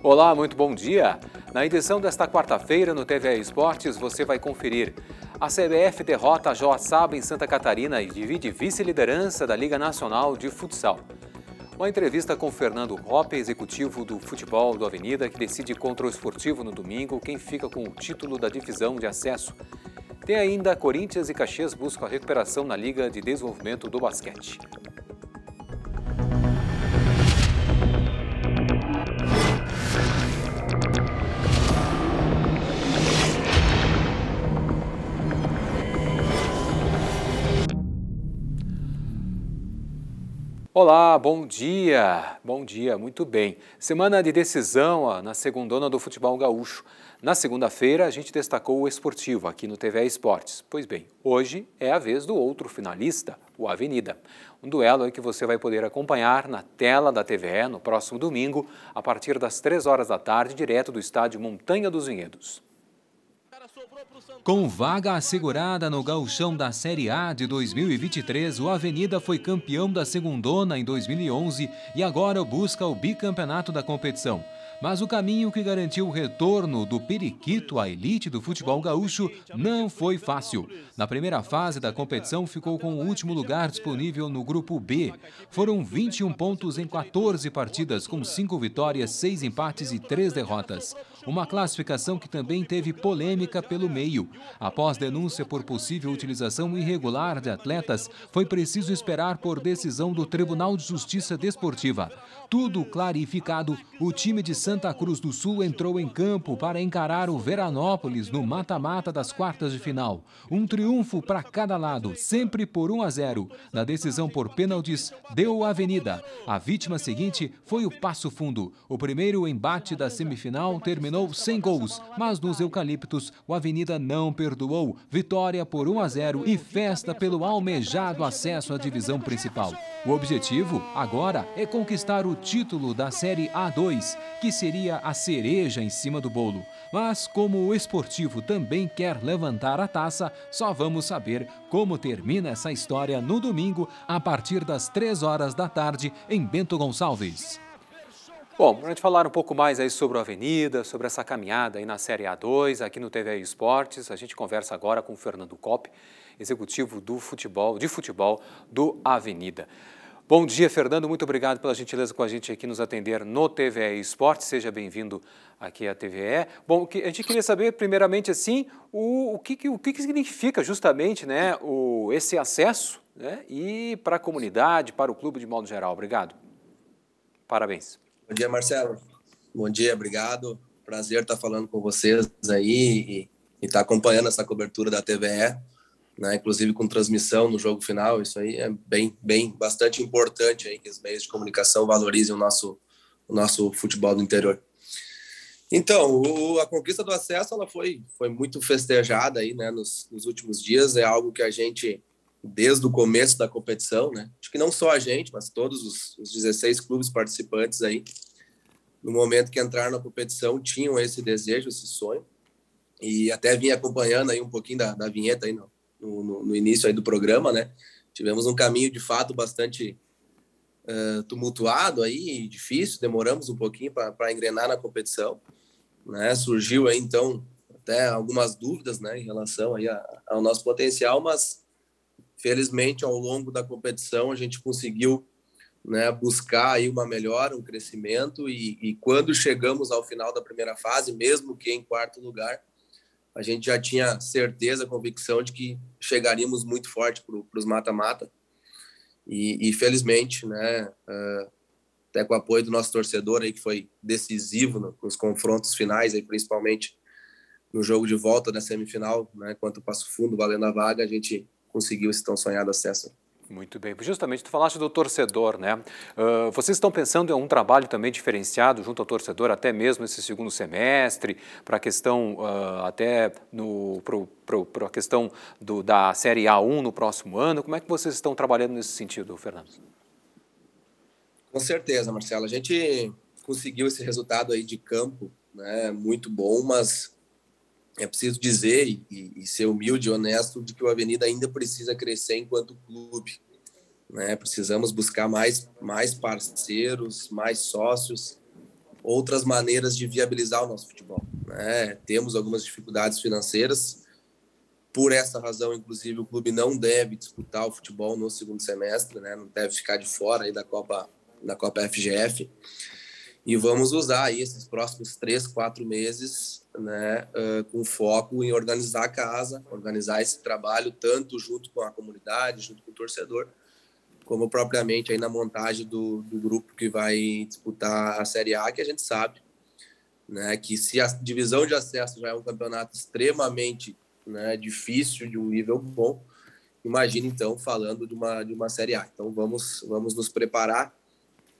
Olá, muito bom dia! Na edição desta quarta-feira no TV Esportes você vai conferir. A CBF derrota a Joaçaba em Santa Catarina e divide vice-liderança da Liga Nacional de Futsal. Uma entrevista com Fernando Hoppe, executivo do futebol do Avenida, que decide contra o esportivo no domingo quem fica com o título da divisão de acesso. Tem ainda Corinthians e Caxias buscam a recuperação na Liga de Desenvolvimento do Basquete. Olá, bom dia, bom dia, muito bem. Semana de decisão ó, na segundona do futebol gaúcho. Na segunda-feira, a gente destacou o esportivo aqui no TV Esportes. Pois bem, hoje é a vez do outro finalista, o Avenida. Um duelo que você vai poder acompanhar na tela da TVE no próximo domingo, a partir das três horas da tarde, direto do estádio Montanha dos Vinhedos. Com vaga assegurada no gauchão da Série A de 2023, o Avenida foi campeão da segundona em 2011 e agora busca o bicampeonato da competição. Mas o caminho que garantiu o retorno do Periquito à elite do futebol gaúcho não foi fácil. Na primeira fase da competição, ficou com o último lugar disponível no grupo B. Foram 21 pontos em 14 partidas, com 5 vitórias, 6 empates e 3 derrotas uma classificação que também teve polêmica pelo meio. Após denúncia por possível utilização irregular de atletas, foi preciso esperar por decisão do Tribunal de Justiça Desportiva. Tudo clarificado, o time de Santa Cruz do Sul entrou em campo para encarar o Veranópolis no mata-mata das quartas de final. Um triunfo para cada lado, sempre por 1 a 0. Na decisão por pênaltis, deu a avenida. A vítima seguinte foi o Passo Fundo. O primeiro embate da semifinal terminou terminou sem gols, mas nos eucaliptos o Avenida não perdoou. Vitória por 1 a 0 e festa pelo almejado acesso à divisão principal. O objetivo agora é conquistar o título da Série A2, que seria a cereja em cima do bolo. Mas como o esportivo também quer levantar a taça, só vamos saber como termina essa história no domingo, a partir das 3 horas da tarde, em Bento Gonçalves. Bom, para a gente falar um pouco mais aí sobre a Avenida, sobre essa caminhada aí na Série A2, aqui no TV Esportes, a gente conversa agora com o Fernando Cop, executivo do futebol, de futebol do Avenida. Bom dia, Fernando. Muito obrigado pela gentileza com a gente aqui nos atender no TVE Esportes. Seja bem-vindo aqui à TVE. Bom, a gente queria saber, primeiramente, assim, o, o, que, o que significa justamente né, o, esse acesso né, e para a comunidade, para o clube de modo geral. Obrigado. Parabéns. Bom dia, Marcelo. Bom dia, obrigado. Prazer estar falando com vocês aí e estar tá acompanhando essa cobertura da TVE, né? inclusive com transmissão no jogo final. Isso aí é bem, bem, bastante importante aí que os meios de comunicação valorizem o nosso, o nosso futebol do interior. Então, o, a conquista do acesso ela foi, foi muito festejada aí, né, nos, nos últimos dias. É algo que a gente desde o começo da competição, né? Acho que não só a gente, mas todos os, os 16 clubes participantes aí, no momento que entraram na competição, tinham esse desejo, esse sonho. E até vim acompanhando aí um pouquinho da, da vinheta aí no, no, no início aí do programa, né? Tivemos um caminho de fato bastante uh, tumultuado aí, difícil, demoramos um pouquinho para engrenar na competição, né? Surgiu aí então até algumas dúvidas, né, em relação aí a, ao nosso potencial, mas Felizmente, ao longo da competição, a gente conseguiu né, buscar aí uma melhora, um crescimento, e, e quando chegamos ao final da primeira fase, mesmo que em quarto lugar, a gente já tinha certeza, convicção de que chegaríamos muito forte para os mata-mata. E, e, felizmente, né, até com o apoio do nosso torcedor aí que foi decisivo nos confrontos finais, aí principalmente no jogo de volta da semifinal, né, quanto o Passo Fundo valendo a vaga, a gente conseguiu esse tão sonhado acesso. Muito bem. Justamente, tu falaste do torcedor, né? Uh, vocês estão pensando em um trabalho também diferenciado junto ao torcedor, até mesmo esse segundo semestre, para a questão uh, até no para a questão do, da série A1 no próximo ano. Como é que vocês estão trabalhando nesse sentido, Fernando? Com certeza, Marcelo. A gente conseguiu esse resultado aí de campo, né? Muito bom, mas é preciso dizer e, e, ser humilde e honesto de que o Avenida ainda precisa crescer enquanto clube. Né? Precisamos buscar mais, mais parceiros, mais sócios, outras maneiras de viabilizar o nosso futebol. Né? Temos algumas dificuldades financeiras. Por essa razão, inclusive, o clube não deve disputar o futebol no segundo semestre, né? não deve ficar de fora aí da Copa, da Copa FGF. E vamos usar aí esses próximos três, quatro meses, né, uh, com foco em organizar a casa, organizar esse trabalho tanto junto com a comunidade, junto com o torcedor, como propriamente aí na montagem do, do grupo que vai disputar a Série A, que a gente sabe, né, que se a divisão de acesso já é um campeonato extremamente né, difícil, de um nível bom, imagina então falando de uma, de uma Série A. Então vamos, vamos nos preparar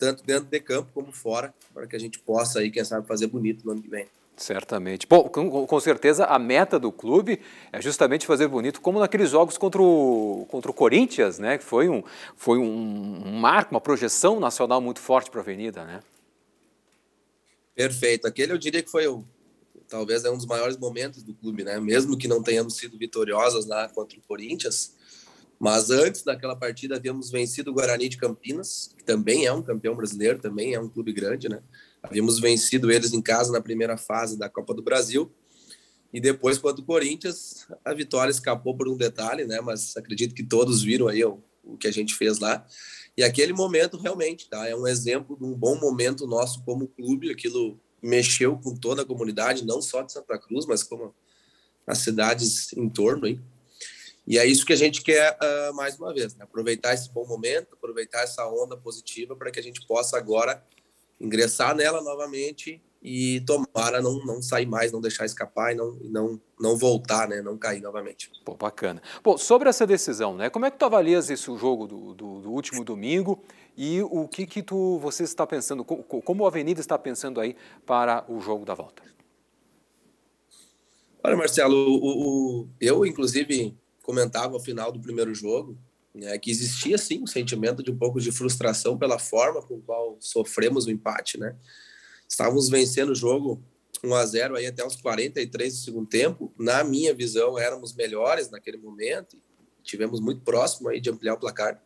tanto dentro de campo como fora, para que a gente possa aí, quem sabe, fazer bonito no ano que vem. Certamente. Bom, com, com, certeza a meta do clube é justamente fazer bonito, como naqueles jogos contra o, contra o Corinthians, né? Que foi um, foi um, um marco, uma projeção nacional muito forte para a Avenida, né? Perfeito. Aquele eu diria que foi o, talvez é um dos maiores momentos do clube, né? Mesmo que não tenhamos sido vitoriosas lá contra o Corinthians, mas antes daquela partida, havíamos vencido o Guarani de Campinas, que também é um campeão brasileiro, também é um clube grande, né? Havíamos vencido eles em casa na primeira fase da Copa do Brasil. E depois, contra o Corinthians, a vitória escapou por um detalhe, né? Mas acredito que todos viram aí o, o que a gente fez lá. E aquele momento, realmente, tá? É um exemplo de um bom momento nosso como clube. Aquilo mexeu com toda a comunidade, não só de Santa Cruz, mas como as cidades em torno, hein? E é isso que a gente quer uh, mais uma vez, né? aproveitar esse bom momento, aproveitar essa onda positiva para que a gente possa agora ingressar nela novamente e tomara não, não sair mais, não deixar escapar e não, não, não voltar, né? não cair novamente. Pô, bacana. Bom, sobre essa decisão, né? como é que tu avalias esse jogo do, do, do último domingo e o que, que tu, você está pensando, como, a Avenida está pensando aí para o jogo da volta? Olha, Marcelo, o, o eu, inclusive, comentava ao final do primeiro jogo, né, que existia sim um sentimento de um pouco de frustração pela forma com qual sofremos o empate, né? Estávamos vencendo o jogo 1 a 0 aí até os 43 do segundo tempo. Na minha visão, éramos melhores naquele momento, e tivemos muito próximo aí de ampliar o placar.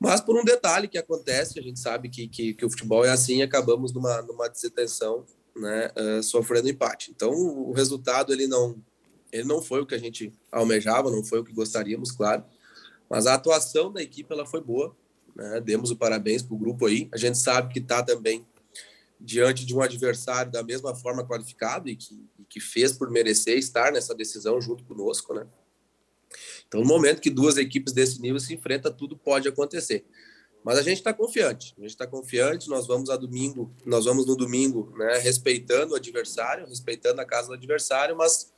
Mas por um detalhe que acontece, a gente sabe que, que, que o futebol é assim, acabamos numa, numa desatenção, né, uh, sofrendo empate. Então o resultado ele não ele é, não foi o que a gente almejava, não foi o que gostaríamos, claro. Mas a atuação da equipe ela foi boa. Né? Demos o parabéns para o grupo aí. A gente sabe que está também diante de um adversário da mesma forma qualificado e que, e que fez por merecer estar nessa decisão junto conosco, né? Então, no momento que duas equipes desse nível se enfrentam, tudo pode acontecer. Mas a gente está confiante, a gente está confiante. Nós vamos a domingo, nós vamos no domingo, né, respeitando o adversário, respeitando a casa do adversário, mas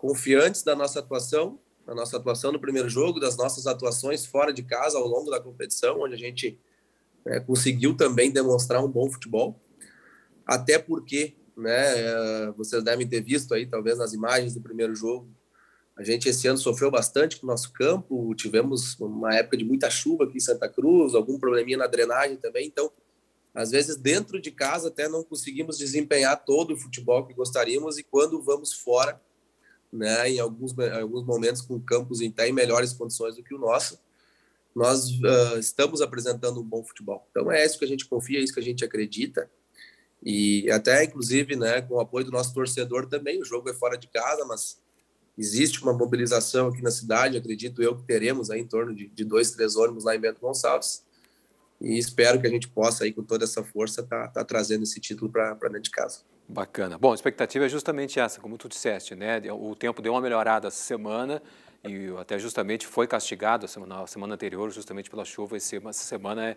confiantes da nossa atuação, da nossa atuação no primeiro jogo, das nossas atuações fora de casa ao longo da competição, onde a gente né, conseguiu também demonstrar um bom futebol. Até porque, né, eh, vocês devem ter visto aí, talvez nas imagens do primeiro jogo, a gente esse ano sofreu bastante com o nosso campo, tivemos uma época de muita chuva aqui em Santa Cruz, algum probleminha na drenagem também, então às vezes dentro de casa até não conseguimos desempenhar todo o futebol que gostaríamos e quando vamos fora né, em alguns, alguns momentos com campos até tá em melhores condições do que o nosso, nós uh, estamos apresentando um bom futebol. Então é isso que a gente confia, é isso que a gente acredita. E até, inclusive, né, com o apoio do nosso torcedor também, o jogo é fora de casa, mas existe uma mobilização aqui na cidade, acredito eu que teremos aí em torno de, de dois, três ônibus lá em Bento Gonçalves, e espero que a gente possa aí com toda essa força tá, tá trazendo esse título para dentro de casa. Bacana. Bom, a expectativa é justamente essa, como tu disseste, né? O tempo deu uma melhorada essa semana e até justamente foi castigado a semana, a semana anterior, justamente pela chuva. Esse, essa semana é,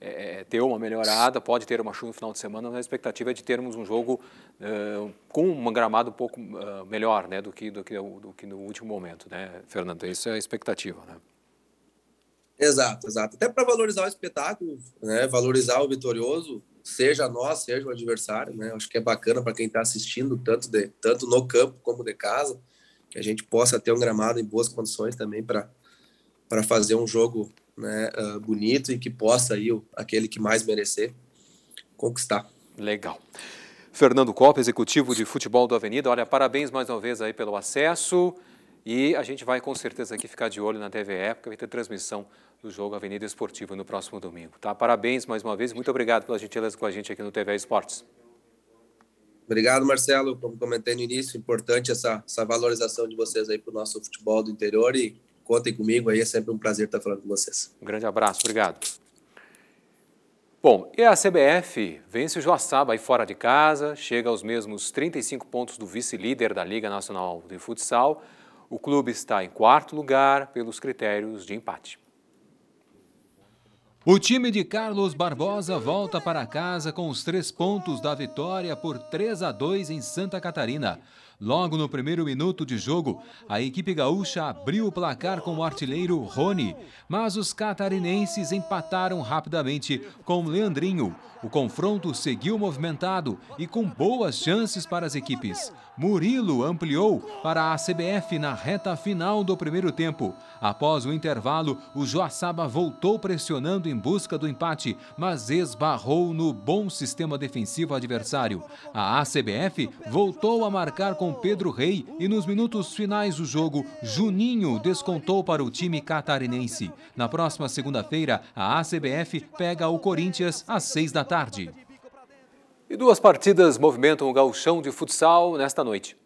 é, é, deu uma melhorada, pode ter uma chuva no final de semana, mas a expectativa é de termos um jogo uh, com um gramado um pouco uh, melhor né, do, que, do, que, do que no último momento, né, Fernando? Essa é a expectativa, né? Exato, exato. Até para valorizar o espetáculo, né? valorizar o vitorioso, seja nós, seja o adversário. Né? Acho que é bacana para quem está assistindo, tanto, de, tanto no campo como de casa, que a gente possa ter um gramado em boas condições também para fazer um jogo né, uh, bonito e que possa aí, o, aquele que mais merecer conquistar. Legal. Fernando Copa, executivo de futebol do Avenida. Olha, parabéns mais uma vez aí pelo acesso. E a gente vai com certeza aqui ficar de olho na TV Época, vai ter transmissão do jogo Avenida Esportiva no próximo domingo. Tá? Parabéns mais uma vez, muito obrigado pela gentileza com a gente aqui no TV Esportes. Obrigado, Marcelo. Como comentei no início, importante essa, essa valorização de vocês aí para o nosso futebol do interior e contem comigo aí, é sempre um prazer estar falando com vocês. Um grande abraço, obrigado. Bom, e a CBF vence o Joaçaba aí fora de casa, chega aos mesmos 35 pontos do vice-líder da Liga Nacional de Futsal. O clube está em quarto lugar pelos critérios de empate. O time de Carlos Barbosa volta para casa com os três pontos da vitória por 3 a 2 em Santa Catarina. Logo no primeiro minuto de jogo, a equipe gaúcha abriu o placar com o artilheiro Rony, mas os catarinenses empataram rapidamente com Leandrinho. O confronto seguiu movimentado e com boas chances para as equipes. Murilo ampliou para a CBF na reta final do primeiro tempo. Após o intervalo, o Joaçaba voltou pressionando em busca do empate, mas esbarrou no bom sistema defensivo adversário. A ACBF voltou a marcar com Pedro Rei e nos minutos finais do jogo, Juninho descontou para o time catarinense. Na próxima segunda-feira, a ACBF pega o Corinthians às seis da tarde. E duas partidas movimentam o galchão de futsal nesta noite.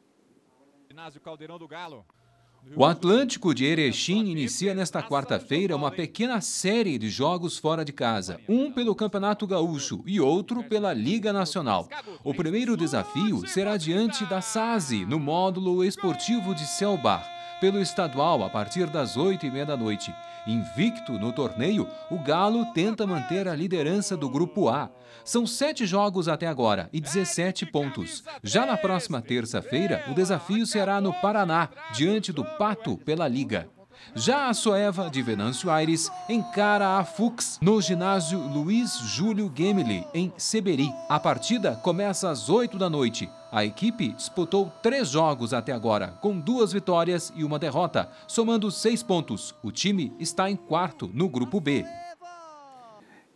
O Atlântico de Erechim inicia nesta quarta-feira uma pequena série de jogos fora de casa, um pelo Campeonato Gaúcho e outro pela Liga Nacional. O primeiro desafio será diante da SASE, no módulo esportivo de Selbar pelo estadual a partir das 8 e meia da noite. Invicto no torneio, o Galo tenta manter a liderança do Grupo A. São sete jogos até agora e 17 pontos. Já na próxima terça-feira, o desafio será no Paraná, diante do Pato pela Liga. Já a Soeva de Venâncio Aires encara a Fux no ginásio Luiz Júlio Gemeli, em Seberi. A partida começa às 8 da noite a equipe disputou três jogos até agora, com duas vitórias e uma derrota, somando seis pontos. O time está em quarto no Grupo B.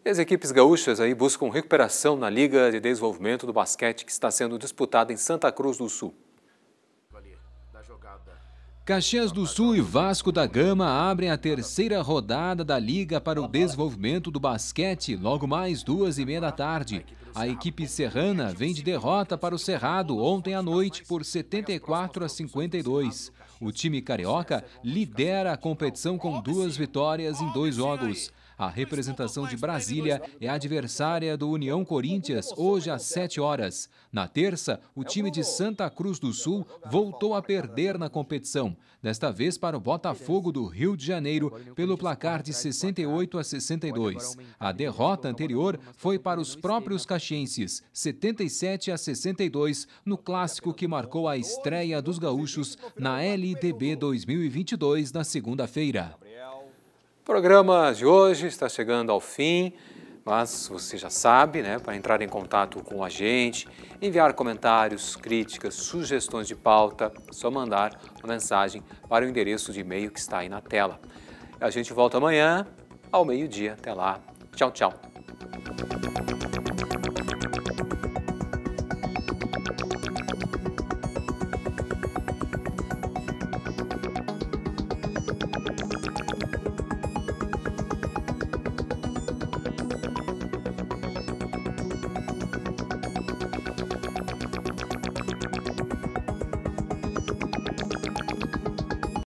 As equipes gaúchas aí buscam recuperação na Liga de Desenvolvimento do Basquete que está sendo disputada em Santa Cruz do Sul. Caxias do Sul e Vasco da Gama abrem a terceira rodada da Liga para o Desenvolvimento do Basquete, logo mais duas e meia da tarde. A equipe serrana vem de derrota para o Cerrado ontem à noite por 74 a 52. O time carioca lidera a competição com duas vitórias em dois jogos. A representação de Brasília é adversária do União Corinthians hoje às 7 horas. Na terça, o time de Santa Cruz do Sul voltou a perder na competição, desta vez para o Botafogo do Rio de Janeiro pelo placar de 68 a 62. A derrota anterior foi para os próprios caxienses, 77 a 62, no clássico que marcou a estreia dos gaúchos na LDB 2022 na segunda-feira. O programa de hoje está chegando ao fim, mas você já sabe, né, para entrar em contato com a gente, enviar comentários, críticas, sugestões de pauta, é só mandar uma mensagem para o endereço de e-mail que está aí na tela. A gente volta amanhã ao meio-dia. Até lá. Tchau, tchau.